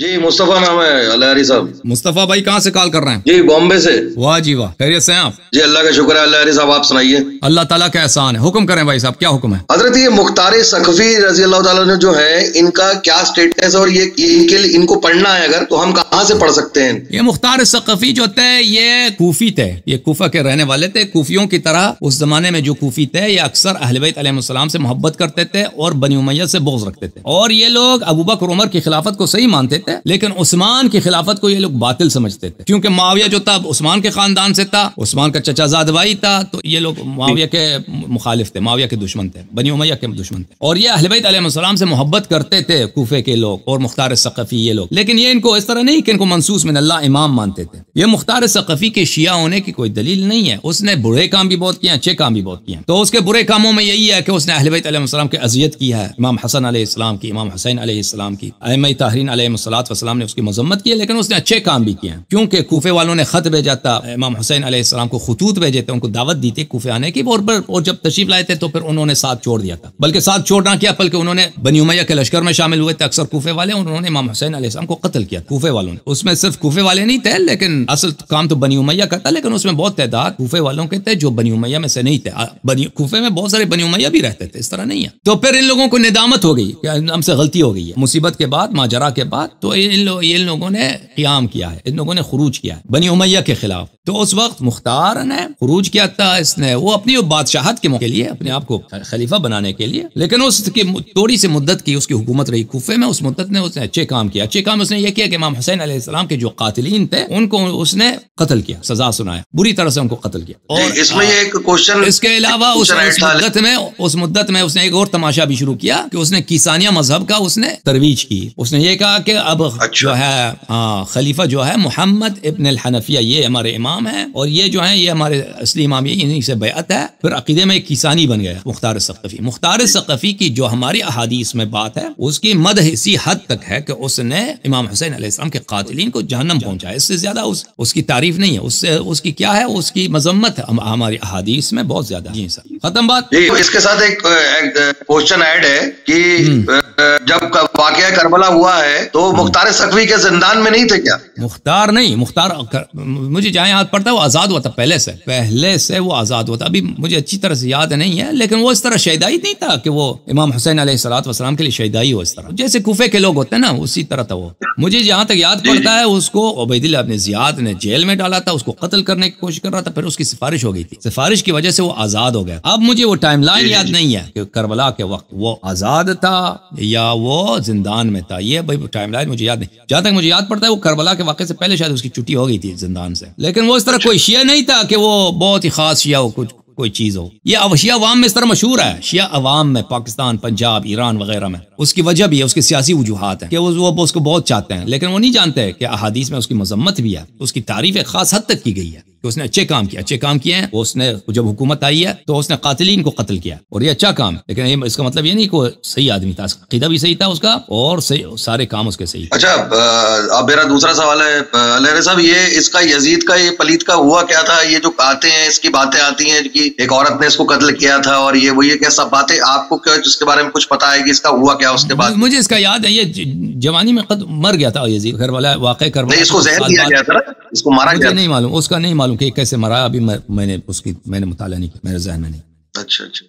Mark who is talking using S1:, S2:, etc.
S1: जी मुस्तफा नाम है अल्लाहरी साहब मुस्तफा भाई कहाँ से कॉल कर रहे हैं जी बॉम्बे से वाह जी वाह खैरियत से आप जी अल्लाह का शुक्र है अल्लाहरी साहब आप सुनाइए अल्लाह ताला का एहसान है हुक्म करें भाई साहब क्या हुक्म है हजरत ये मुख्तार सखफी रजी अल्लाह ने जो है इनका क्या स्टेटस और ये इनके इनको पढ़ना है अगर तो हम कहाँ से पढ़ सकते हैं
S2: ये मुख्तार सखफी जो थे ये कूफी थे ये कूफा के रहने वाले थे कूफियों की तरह उस जमाने में जो कूफी थे ये अक्सर अलम से मोहब्बत करते थे और बनी उमैया से बोझ रखते थे और ये लोग अबू बकर उमर की खिलाफत को सही मानते थे देते हैं लेकिन उस्मान की खिलाफत को ये लोग बातिल समझते थे क्योंकि माविया जो था उस्मान के खानदान से था उस्मान का चचाजाद भाई था तो ये लोग माविया के मुखालिफ थे माविया के दुश्मन थे बनी उमैया के दुश्मन थे और ये अहलबैत आसमाम से मोहब्बत करते थे कूफे के लोग और मुख्तार सकफ़ी ये लोग लेकिन ये इनको इस तरह नहीं कि इनको मनसूस में अल्लाह इमाम मानते थे ये मुख्तार सकफ़ी के शिया होने की कोई दलील नहीं है उसने बुरे काम भी बहुत किए अच्छे काम भी बहुत किए तो उसके बुरे कामों में यही है कि उसने अहलबैत की अजियत की है इमाम हसन आसमाम की इमाम हुसैन आसमाम की अम तहरीन आसमाम सलात वसलाम ने उसकी मजम्मत की है लेकिन उसने अच्छे काम भी किए क्योंकि कोफे वालों ने खत भेजा था इमाम हुसैन आसमाम को खतूत भेजे थे उनको दावत दी थी कोफे आने की और, और जब तशीफ लाए थे तो फिर उन्होंने साथ छोड़ दिया था बल्कि साथ छोड़ना किया बल्कि उन्होंने बनीमैया के लश्कर में शामिल हुए थे अक्सर कोफे वाले उन्होंने इमाम हुसैन आसमाम को कत्ल किया कोफे वालों ने उसमें सिर्फ कोफे वाले नहीं थे लेकिन असल काम तो बनी उमैया का था लेकिन उसमें बहुत तैदाद कोफे वालों के थे जो बनी उमैया में से नहीं थे कोफे में बहुत सारे बनी उमैया भी रहते थे इस तरह नहीं है तो फिर इन लोगों को निदामत हो गई हमसे गलती हो गई है मुसीबत के बाद माजरा के बाद तो इन लो, इन लोगों ने क्याम किया है इन लोगों ने खरूज किया है बनी उमैया के खिलाफ तो उस वक्त मुख्तार ने खरूज किया था इसने वो अपनी बादशाहत के मौके लिए अपने आप को खलीफा बनाने के लिए लेकिन उसकी थोड़ी सी मुद्दत की उसकी हुकूमत रही कूफे में उस मुद्दत ने उसने अच्छे काम किया अच्छे काम उसने ये किया कि इमाम हुसैन अलैहिस्सलाम के जो कातिलीन थे उनको उसने कत्ल किया सजा सुनाया बुरी तरह से उनको कत्ल किया और इसमें एक
S1: क्वेश्चन हाँ, इसके अलावा उस, उस मुद्दत में
S2: उस मुद्दत में उसने एक और तमाशा भी शुरू किया कि उसने किसानिया मजहब का उसने तरवीज की उसने ये कहा कि अब अच्छा। जो है हाँ, खलीफा जो है मोहम्मद इबन हनफिया ये हमारे इमाम इमाम है और ये जो है ये हमारे असली इमाम ये इन्हीं से बेत है फिर अकीदे में एक किसानी बन गया मुख्तार सकफ़ी मुख्तार सकफ़ी की जो हमारी अहादीस में बात है उसकी मद इसी हद तक है कि उसने इमाम हुसैन आसमाम के कतलिन को जहनम पहुंचाया इससे ज़्यादा उस, उसकी तारीफ नहीं है उससे उसकी क्या है उसकी मजम्मत हमारी अहादीस में बहुत ज़्यादा जी सर
S1: खत्म बात इसके साथ एक क्वेश्चन ऐड है कि हम्म। जब वाकया करबला हुआ है तो हम्म। मुख्तार सकवी के जिंदान में नहीं थे क्या
S2: मुख्तार नहीं मुख्तार मुझे जहाँ याद पड़ता है वो आज़ाद हुआ था पहले से पहले से वो आज़ाद हुआ था अभी मुझे अच्छी तरह से याद नहीं है लेकिन वो इस तरह शहदाई नहीं था कि वो इमाम हुसैन सलात वसलाम के लिए शहदाई हो इस तरह जैसे कुफे के लोग होते हैं ना उसी तरह था वो मुझे जहाँ तक याद पड़ता है उसको उबैदिल अपने जियाद ने जेल में डाला था उसको कत्ल करने की कोशिश कर रहा था फिर उसकी सिफारिश हो गई थी सिफारिश की वजह से वो आज़ाद हो गया अब मुझे वो टाइम लाइन याद नहीं है कि करबला के वक्त वो आज़ाद था या वो जिंदान में था ये भाई टाइम लाइन मुझे याद नहीं जहाँ तक मुझे याद पड़ता है वो करबला के वाक्य से पहले शायद उसकी छुट्टी हो गई थी जिंदान से लेकिन वो इस तरह अच्छा। कोई शिया नहीं था कि वो बहुत ही खास शिया हो कुछ कोई चीज़ हो यह शिया अवाम में इस तरह मशहूर है शिया अवाम में पाकिस्तान पंजाब ईरान वगैरह में उसकी वजह भी है उसकी सियासी वजूहत है कि वो उसको बहुत चाहते हैं लेकिन वो नहीं जानते कि अहादीस में उसकी मजम्मत भी है उसकी तारीफ खास हद तक की गई है कि उसने अच्छे काम किया अच्छे काम किए हैं उसने जब हुकूमत आई है तो उसने कातिलीन को कत्ल किया और ये अच्छा काम लेकिन इसका मतलब ये नहीं कि सही आदमी था कदा भी सही था उसका और सारे काम उसके सही
S1: अच्छा अब मेरा दूसरा सवाल है अलहरा साहब ये इसका यजीद का ये पलीत का हुआ क्या था ये जो आते हैं इसकी बातें आती हैं कि एक औरत ने इसको कत्ल किया था और ये वो ये क्या सब बातें आपको क्या जिसके बारे में कुछ पता है कि इसका हुआ क्या उसके बाद मुझे इसका याद है ये
S2: जवानी में मर गया था यजीद वाला वाकई कर इसको तो जहर दिया गया था इसको मारा गया नहीं मालूम उसका नहीं मालूम कि कैसे मारा अभी मैंने उसकी मैंने मुताला नहीं किया मेरे जहन में नहीं अच्छा अच्छा